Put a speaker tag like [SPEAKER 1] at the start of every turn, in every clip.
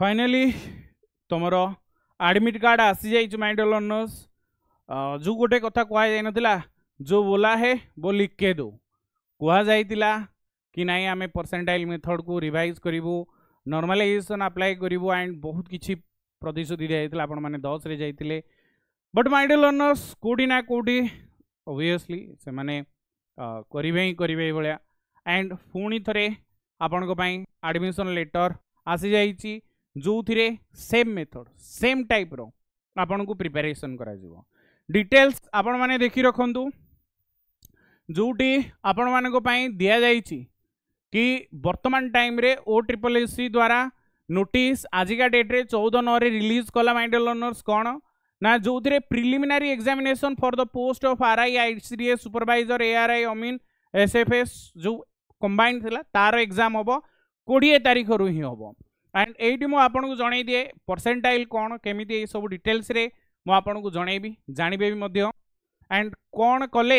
[SPEAKER 1] finally तुमर admit card आसी जा माइंडल अनर्स जो गोटे कथा कह जा जो बोला है वो लिख के दो कहला कि ना आम परसेंटाइल मेथड को रिभाइज करूँ नर्मालाइजेसन आप्लाय करूँ एंड बहुत किसी प्रतिश्रुति दिजाई आपण मैंने दस रे जाते बट माइडल अनर्स कौटी ना कौटी ओबियसली से मैंने करेंगे ही करेंगे भाया एंड पुणी थे आपण आडमिशन लेटर आसी जाइए ଯେଉଁଥିରେ ସେମ୍ ମେଥଡ଼ ସେମ୍ ଟାଇପ୍ର ଆପଣଙ୍କୁ ପ୍ରିପାରେସନ୍ କରାଯିବ ଡିଟେଲ୍ସ ଆପଣମାନେ ଦେଖି ରଖନ୍ତୁ ଯେଉଁଠି ଆପଣମାନଙ୍କ ପାଇଁ ଦିଆଯାଇଛି କି ବର୍ତ୍ତମାନ ଟାଇମ୍ରେ ଓ ଟ୍ରିପଲ୍ ଏସ୍ ସି ଦ୍ୱାରା ନୋଟିସ୍ ଆଜିକା ଡେଟ୍ରେ ଚଉଦ ନଅରେ ରିଲିଜ୍ କଲା ମାଇଣ୍ଡେଲ୍ ଅନର୍ସ କ'ଣ ନା ଯେଉଁଥିରେ preliminary examination for the post of R I I C A supervisor ARI ଅମିନ୍ ଏସ୍ଏଫ୍ଏସ୍ ଯେଉଁ କମ୍ବାଇନ୍ ଥିଲା ତାର ଏକ୍ଜାମ୍ ହେବ କୋଡ଼ିଏ ତାରିଖରୁ ହିଁ ହେବ एंड एटी मुझे जनई दिए परसेंटाइल कौन केमी ये सब डिटेल्स ମୁଁ ଆପଣଙ୍କୁ ଜଣେଇବି ଜାଣିବେ ବି ମଧ୍ୟ ଆଣ୍ଡ କ'ଣ କଲେ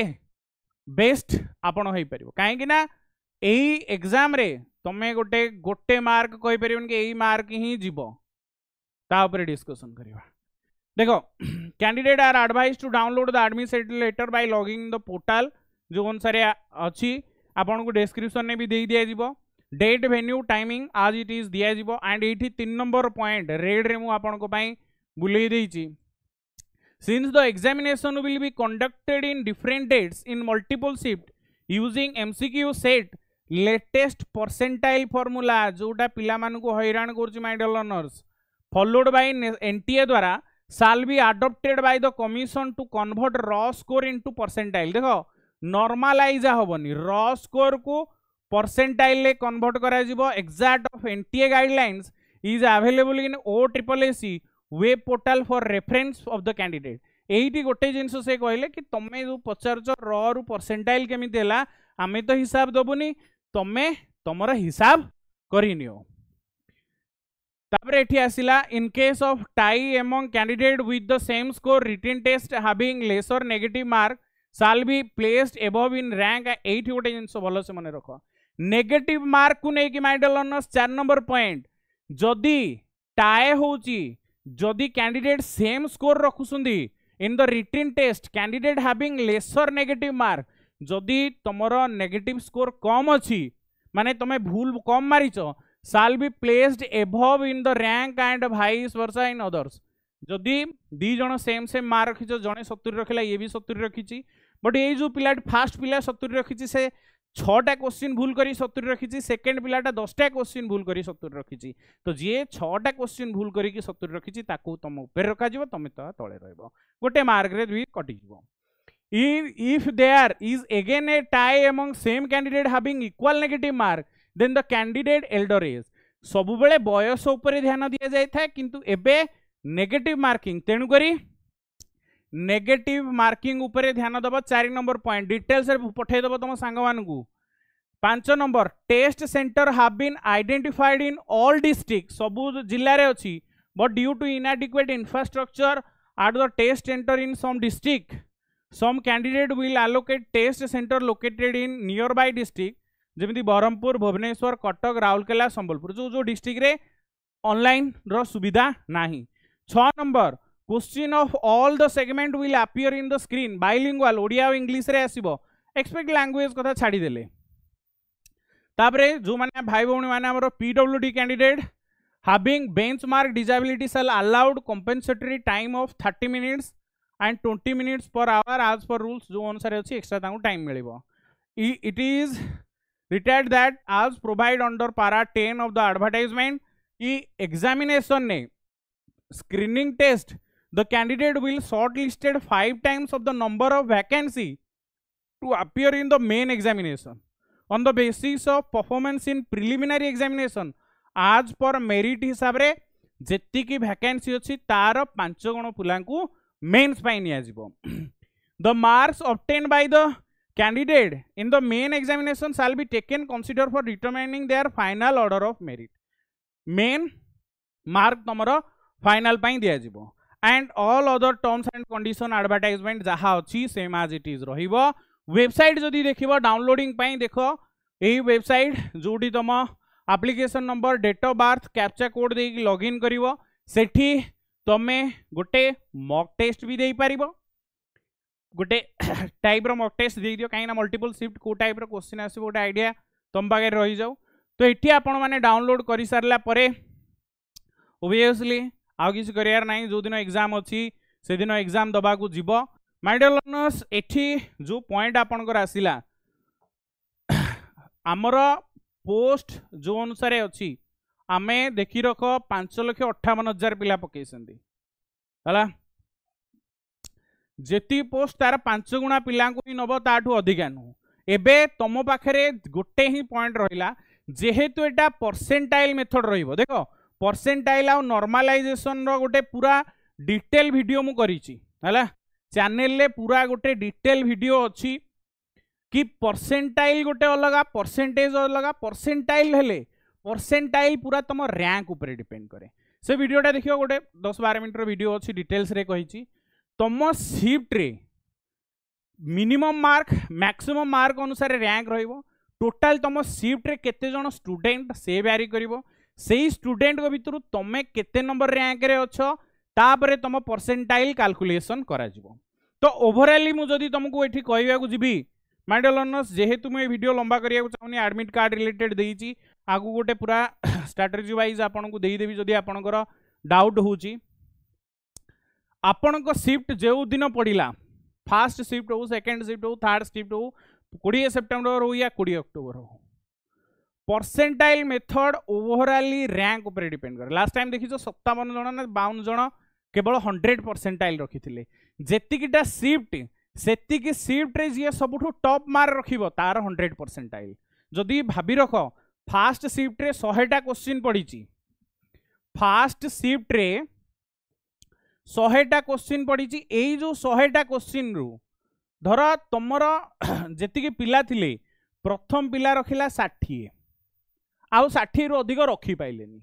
[SPEAKER 1] ବେଷ୍ଟ ଆପଣ ହୋଇପାରିବ କାହିଁକି ନା ଏଇ ଏକ୍ଜାମ୍ରେ ତୁମେ ଗୋଟେ ଗୋଟେ ମାର୍କ କହିପାରିବନି କି ଏଇ ମାର୍କ ହିଁ ଯିବ ତା ଉପରେ ଡିସ୍କସନ୍ କରିବା ଦେଖ candidate are advised to download the admit letter by logging the portal ଯେଉଁ ଅନୁସାରେ ଅଛି ଆପଣଙ୍କୁ ଡେସ୍କ୍ରିପ୍ସନ୍ରେ ବି ଦେଇ ଦିଆଯିବ डेट भेन्यू टाइमिंग आज इट इज दिया एंड ये तीन नंबर पॉइंट रेड्रे मुझे बुले आपन since the examination will be conducted in different dates in multiple shift using M CQ set latest percentile formula जोटा पिला हईरा कर my dear learners followed by N by ए द्वारा साल be adopted by the commission to convert raw score to percentile देख normalize हेनी raw score को percentile convert कर exact of N T A guidelines is available in O triple S C web portal for reference of the candidate এইটি গোটে জিনিস সে কহিলেন কি তুমি যে পচারুছ রু পরসেন্টাইল কেমিতি হল আমি তো হিসাব দেবুনি তুমি তোমার হিসাব করে নিও তাপরে এটি আসিলা in case of tie among candidate with the same score written test having lesser negative mark shall be placed above in rank এইটি গোটে জিনিস ভালসে মনে রখ ନେଗେଟିଭ ମାର୍କକୁ ନେଇକି ମାଇ ଡିୟର ଲର୍ଣ୍ଣର୍ସ ଚାରି ନମ୍ବର ପଏଣ୍ଟ ଯଦି ଟାଏ ହେଉଛି ଯଦି କ୍ୟାଣ୍ଡିଡେଟ୍ ସେମ୍ ସ୍କୋର ରଖୁଛନ୍ତି in the written test candidate having lesser negative mark ଯଦି ତୁମର ନେଗେଟିଭ ସ୍କୋର କମ୍ ଅଛି ମାନେ ତୁମେ ଭୁଲ କମ୍ ମାରିଛ ସାଲ୍ ବି placed above in the rank and vice versa in others ଯଦି ଦୁଇ ଜଣ ସେମ୍ ସେମ୍ ମାର୍କ ରଖିଛ ଜଣେ ସତୁରି ରଖିଲା ଇଏ ବି ସତୁରି ରଖିଛି ବଟ୍ ଏଇ ଯେଉଁ ପିଲାଟି ଫାଷ୍ଟ ପିଲା ସତୁରି ରଖିଛି ସେ ছটা কোশ্চিন ভুল করে সতুরি রাখিছি সেকেন্ড পিলাটা দশটা কোশ্চিন ভুল করে সতুরি রাখিছি তো যিয়ে ছটা কোশ্চিন ভুল করিকি সতুরি রাখিছি তাকে তুম উপরে রখাযিব তুমি তা তলে রহব গোটে মার্করে দুই কটিযিব if there is again a tie among same candidate having equal negative mark then the candidate elder is ସବୁବେଳେ ବୟସ ଉପରେ ଧ୍ୟାନ ଦିଆଯାଇଥାଏ କିନ୍ତୁ ଏବେ ନେଗେଟିଭ୍ ମାର୍କିଂ ତେଣୁକରି ନେଗେଟିଭ୍ ମାର୍କିଂ ଉପରେ ଧ୍ୟାନ ଦେବ ଚାରି ନମ୍ବର ପଏଣ୍ଟ ଡିଟେଲ୍ସରେ ପଠାଇଦେବ ତୁମ ସାଙ୍ଗମାନଙ୍କୁ ପାଞ୍ଚ number test centre have been identified in all district ସବୁ ଜିଲ୍ଲାରେ ଅଛି but due to inadequate infrastructure at the test centre in some district some candidate will allocate test centre located in nearby district ଯେମିତି ବ୍ରହ୍ମପୁର ଭୁବନେଶ୍ୱର କଟକ ରାଉରକେଲା ସମ୍ବଲପୁର ଯେଉଁ ଯେଉଁ ଡିଷ୍ଟ୍ରିକ୍ଟରେ ଅନଲାଇନ୍ର ସୁବିଧା ନାହିଁ ଛଅ number question of all the segment will appear in the screen bilingual Odia और English रे आसीबो expect language कथा छाड़ी देले तापरे जो माने भाई बहनी माने हमरो PWD candidate having benchmark disability shall allowed compensatory time of 30 minutes and 20 minutes per hour as per rules जो अनुसार अच्छी एक्स्ट्रा तांगु टाइम मिलिबो it is written that as provide under para 10 of the advertisement e examination ne screening test the candidate will shortlisted five times of the number of vacancy to appear in the main examination on the basis of performance in preliminary examination as per merit हिसाब रे ଯେତିକି vacancy ଅଛି ତାର ପାଞ୍ଚ ଜଣ ପିଲାଙ୍କୁ mains ପାଇଁ ନିଆଯିବ the marks obtained by the candidate in the main examination shall be taken consider for determining their final order of merit main mark ତୁମର ଫାଇନାଲ୍ ପାଇଁ ଦିଆଯିବ and all other terms and condition advertisement jaha achi same as it is rahibo website jodi dekhibo downloading pai dekho ei website jodi tama application number date of birth captcha code deki login karibo sethi tome gote mock test bi dei paribo gote type ra mock test dei dio kai na multiple shift ko type ra question asibo gote idea tom bagare rahi jau to ethi apan mane download kari sarla pare obviously ଆଉ କିଛି କରିବାର ନାହିଁ ଯେଉଁଦିନ exam ଅଛି ସେଦିନ exam ଦେବାକୁ ଯିବ mind learners ଏଠି ଯେଉଁ ପଏଣ୍ଟ ଆପଣଙ୍କର ଆସିଲା ଆମର ପୋଷ୍ଟ ଯେଉଁ ଅନୁସାରେ ଅଛି ଆମେ ଦେଖିରଖ ପାଞ୍ଚ ଲକ୍ଷ ଅଠାବନ ହଜାର ପିଲା ପକେଇଛନ୍ତି ହେଲା ଯେତିକି ପୋଷ୍ଟ ତାର ପାଞ୍ଚ ଗୁଣା ପିଲାଙ୍କୁ ହିଁ ନେବ ତାଠୁ ଅଧିକା ନୁହଁ ଏବେ ତମ ପାଖରେ ଗୋଟେ ହିଁ ପଏଣ୍ଟ ରହିଲା ଯେହେତୁ ଏଇଟା ପରସେଣ୍ଟାଇଲ୍ ମେଥଡ଼ ରହିବ ଦେଖ परसेंटाइल आउ नर्मालाइजेसन रोटे पूरा डिटेल भिड मु करिछि हला पूरा गोटे डिटेल भिड अच्छी कि परसेंटाइल गोटे अलग परसेंटेज अलग परसेंटाइल हेले परसेंटाइल पूरा तुम रैंक डिपेंड कै से भिडटा देख गोटे दस बार मिनट भिड अच्छी डिटेल्स तुम सीफ्ट्रे मिनिमम मार्क मैक्सिमम मार्क अनुसार रैंक रोटाल तुम सीफ्ट्रे केतेज स्टूडेंट से भ्यारी कर ସେଇ ଷ୍ଟୁଡେଣ୍ଟଙ୍କ ଭିତରୁ ତମେ କେତେ ନମ୍ବର ର୍ୟାଙ୍କରେ ଅଛ ତାପରେ ତମ ପରସେଣ୍ଟାଇଲ କାଲକୁଲେସନ୍ କରାଯିବ ତ ଓଭରଅଲି ମୁଁ ଯଦି ତମକୁ ଏଠି କହିବାକୁ ଯିବି ମାଇଡଲ ଅନର୍ସ ଯେହେତୁ ମୁଁ ଏ ଭିଡ଼ିଓ ଲମ୍ବା କରିବାକୁ ଚାହୁଁନି ଆଡ଼ମିଟ୍ କାର୍ଡ଼ ରିଲେଟେଡ୍ ଦେଇଛି ଆଗକୁ ଗୋଟେ ପୁରା ଷ୍ଟ୍ରାଟେଜି ୱାଇଜ୍ ଆପଣଙ୍କୁ ଦେଇଦେବି ଯଦି ଆପଣଙ୍କର ଡାଉଟ୍ ହେଉଛି ଆପଣଙ୍କ ସିଫ୍ଟ ଯେଉଁଦିନ ପଡ଼ିଲା ଫାର୍ଷ୍ଟ ସିଫ୍ଟ ହଉ ସେକେଣ୍ଡ ସିଫ୍ଟ ହଉ ଥାର୍ଡ଼ ସିଫ୍ଟ ହଉ କୋଡ଼ିଏ ସେପ୍ଟେମ୍ବର ହଉ ୟା କୋଡ଼ିଏ ଅକ୍ଟୋବର ହଉ परसेंटाइल मेथड ओभराली रैंक उपर डिपेंड करे लास्ट टाइम देखीच सत्तावन जन ना बावन जन केवल हंड्रेड परसेंटाइल रखी जीकिटा सीफ्ट ସେତିକି ସିଫ୍ଟରେ ଯିଏ ସବୁଠୁ ଟପ୍ ମାର୍କ ରଖିବ ତାର ହଣ୍ଡ୍ରେଡ଼ ପରସେଣ୍ଟାଇଲ୍ ଯଦି ଭାବି ରଖ ଫାଷ୍ଟ ସିଫ୍ଟରେ ଶହେଟା କୋଶ୍ଚିନ୍ ପଡ଼ିଛି ଫାଷ୍ଟ ସିଫ୍ଟରେ ଶହେଟା କୋଶ୍ଚିନ୍ ପଡ଼ିଛି ଏଇ ଯେଉଁ ଶହେଟା କୋଶ୍ଚିନ୍ରୁ ଧର ତୁମର ଯେତିକି ପିଲା ଥିଲେ ପ୍ରଥମ ପିଲା ରଖିଲା ଷାଠିଏ ଆଉ ଷାଠିଏରୁ ଅଧିକ ରଖିପାରିଲେନି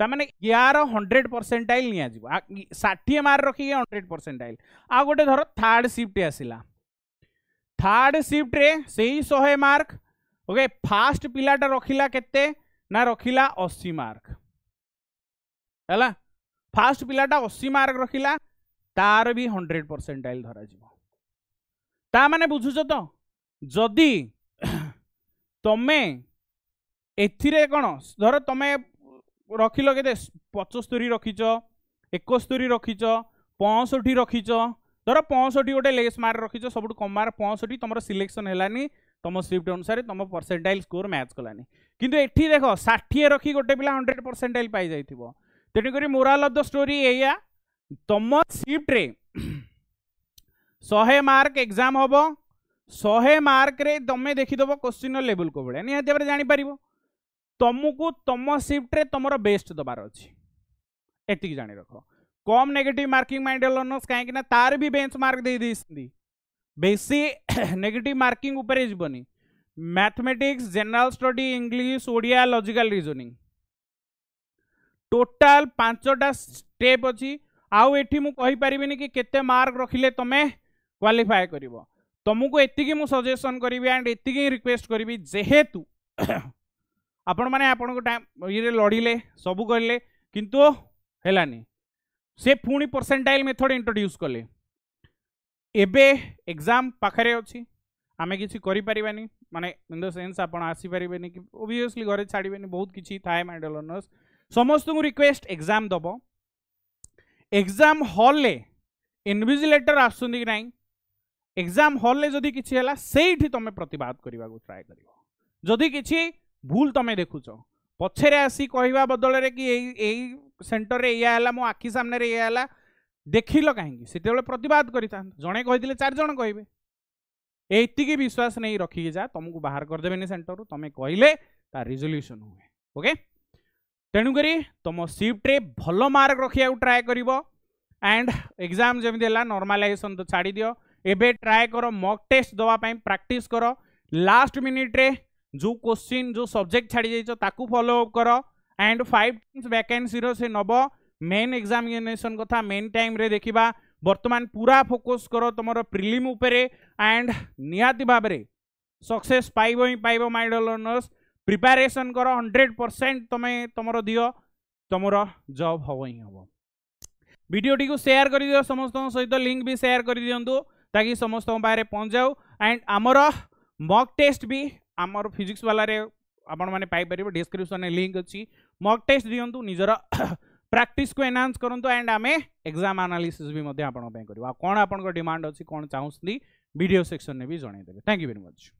[SPEAKER 1] ତାମାନେ ୟାର ହଣ୍ଡ୍ରେଡ଼ ପରସେଣ୍ଟାଇଲ ନିଆଯିବ ଷାଠିଏ ମାର୍କ ରଖିକି ହଣ୍ଡ୍ରେଡ଼ ପରସେଣ୍ଟାଇଲ ଆଉ ଗୋଟେ ଧର ଥାର୍ଡ଼ ସିଫ୍ଟ ଆସିଲା ଥାର୍ଡ଼ ସିଫ୍ଟରେ ସେଇ ଶହେ ମାର୍କ ଓକେ ଫାଷ୍ଟ ପିଲାଟା ରଖିଲା କେତେ ନା ରଖିଲା ଅଶୀ ମାର୍କ ହେଲା ଫାଷ୍ଟ ପିଲାଟା ଅଶୀ ମାର୍କ ରଖିଲା ତାର ବି ହଣ୍ଡ୍ରେଡ଼ ପରସେଣ୍ଟାଇଲ ଧରାଯିବ ତା ମାନେ ବୁଝୁଛ ତ ଯଦି ତମେ ଏଥିରେ କ'ଣ ଧର ତୁମେ ରଖିଲ କେତେ ପଞ୍ଚସ୍ତରୀ ରଖିଛ ଏକସ୍ତରୀ ରଖିଛ ପଞ୍ଚଷଠି ରଖିଛ ଧର ପଞ୍ଚଷଠି ଗୋଟେ ଲେସ୍ ମାର୍କ ରଖିଛ ସବୁଠୁ କମ୍ ମାର୍କ ପଞ୍ଚଷଠି ତୁମର ସିଲେକ୍ସନ୍ ହେଲାନି ତୁମ ସିଫ୍ଟ ଅନୁସାରେ ତୁମ ପରସେଣ୍ଟାଇଲ୍ ସ୍କୋର୍ ମ୍ୟାଚ୍ କଲାନି କିନ୍ତୁ ଏଠି ଦେଖ ଷାଠିଏ ରଖି ଗୋଟେ ପିଲା ହଣ୍ଡ୍ରେଡ଼୍ ପରସେଣ୍ଟାଇଲ୍ ପାଇଯାଇଥିବ ତେଣୁକରି ମୋରାଲ୍ ଅଫ୍ ଦ ଷ୍ଟୋରି ଏଇଆ ତୁମ ସିଫ୍ଟରେ ଶହେ ମାର୍କ ଏକ୍ଜାମ୍ ହେବ ଶହେ ମାର୍କରେ ତୁମେ ଦେଖିଦେବ କୋଶ୍ଚିନ୍ର ଲେବୁଲ୍ କେଉଁ ଭଳିଆ ନିହାତି ଭାବରେ ଜାଣିପାରିବ ତୁମକୁ ତୁମ ସିଫ୍ଟରେ ତୁମର ବେଷ୍ଟ ଦେବାର ଅଛି ଏତିକି ଜାଣି ରଖ କମ୍ ନେଗେଟିଭ ମାର୍କିଂ ମାଇଣ୍ଡ ଲର୍ଣ୍ଣର୍ସ କାହିଁକିନା ତାର ବି ବେଞ୍ଚ ମାର୍କ ଦେଇ ଦେଇଛନ୍ତି ବେଶୀ ନେଗେଟିଭ୍ ମାର୍କିଂ ଉପରେ ଯିବନି mathematics general study English Odia logical reasoning total ପାଞ୍ଚଟା ଷ୍ଟେପ୍ ଅଛି ଆଉ ଏଠି ମୁଁ କହିପାରିବିନି କି କେତେ ମାର୍କ ରଖିଲେ ତୁମେ କ୍ୱାଲିଫାଏ କରିବ ତୁମକୁ ଏତିକି ମୁଁ ସଜେସନ୍ କରିବି ଆଣ୍ଡ ଏତିକି ରିକ୍ୱେଷ୍ଟ କରିବି ଯେହେତୁ ଆପଣମାନେ ଆପଣଙ୍କ ଟାଇମ୍ ଇଏରେ ଲଢ଼ିଲେ ସବୁ କହିଲେ କିନ୍ତୁ ହେଲାନି ସେ ପୁଣି ପରସେଣ୍ଟାଇଲ୍ ମେଥଡ଼ ଇଣ୍ଟ୍ରୋଡ୍ୟୁସ୍ କଲେ ଏବେ ଏକ୍ଜାମ୍ ପାଖରେ ଅଛି ଆମେ କିଛି କରିପାରିବାନି ମାନେ ଇନ୍ ଦ ସେନ୍ସ ଆପଣ ଆସିପାରିବେନି କି ଓଭିୟସ୍ଲି ଘରେ ଛାଡ଼ିବେନି ବହୁତ କିଛି ଥାଏ ମାଇଣ୍ଡ ଲର୍ଣ୍ଣର୍ସ ସମସ୍ତଙ୍କୁ ରିକ୍ୱେଷ୍ଟ ଏକ୍ଜାମ୍ ଦେବ ଏକ୍ଜାମ୍ ହଲ୍ରେ ଇନଭିଜିଲେଟର୍ ଆସୁଛନ୍ତି କି ନାହିଁ ଏକ୍ଜାମ୍ ହଲ୍ରେ ଯଦି କିଛି ହେଲା ସେଇଠି ତୁମେ ପ୍ରତିବାଦ କରିବାକୁ ଟ୍ରାଏ କରିବ ଯଦି କିଛି ଭୁଲ ତମେ ଦେଖୁଛ ପଛରେ ଆସି କହିବା ବଦଳରେ କି ଏଇ ଏଇ ସେଣ୍ଟରରେ ଏଇଆ ହେଲା ମୋ ଆଖି ସାମ୍ନାରେ ଏଇଆ ହେଲା ଦେଖିଲ କାହିଁକି ସେତେବେଳେ ପ୍ରତିବାଦ କରିଥାନ୍ତ ଜଣେ କହିଥିଲେ ଚାରିଜଣ କହିବେ ଏତିକି ବିଶ୍ୱାସ ନେଇ ରଖିକି ଯା ତମକୁ ବାହାର କରିଦେବେନି ସେଣ୍ଟରରୁ ତମେ କହିଲେ ତା ରିଜଲ୍ୟୁସନ୍ ହୁଏ ଓକେ ତେଣୁକରି ତୁମ ସିଫ୍ଟରେ ଭଲ ମାର୍କ ରଖିବାକୁ ଟ୍ରାଏ କରିବ ଆଣ୍ଡ ଏକ୍ଜାମ୍ ଯେମିତି ହେଲା ନର୍ମାଲାଇଜେସନ୍ ତ ଛାଡ଼ିଦିଅ ଏବେ ଟ୍ରାଏ କର ମକ୍ ଟେଷ୍ଟ ଦେବା ପାଇଁ ପ୍ରାକ୍ଟିସ୍ କର ଲାଷ୍ଟ ମିନିଟ୍ରେ जो क्वेश्चन जो सब्जेक्ट छाड़ी जा फलोअप कर एंड फाइव टाइम्स वैकेन्सी से नब मेन एग्जामिनेसन कथा मेन टाइम रे देखा बर्तमान पूरा फोकस कर तुम प्रिलिम एंड निहाती भाव में सक्सेस पाइब ही पाइब माइडल ओनर्स प्रिपारेसन कर हंड्रेड परसेंट तुम्हें तुम दि तुम जब हम ही हम ভিডিওটি সেয়ার করে দিও সমস্ত সহিত লিঙ্ক বি সেয়ার করে দিও তাকি সমস্ত পাখে পৌঁছাও এন্ড আমার মক টেস্ট বি आमर फिजिक्स वाले आपने पाइपर डिस्क्रिप्सन लिंक अच्छी मक टेस्ट दिंतु निजर प्राक्ट को एनहांस करूँ एंड आम एक्जाम आनालीसीस भी आप कौन आप अच्छी कौन चाहती भिड सेक्शन में भी जनईदे थैंक यू भेरी मच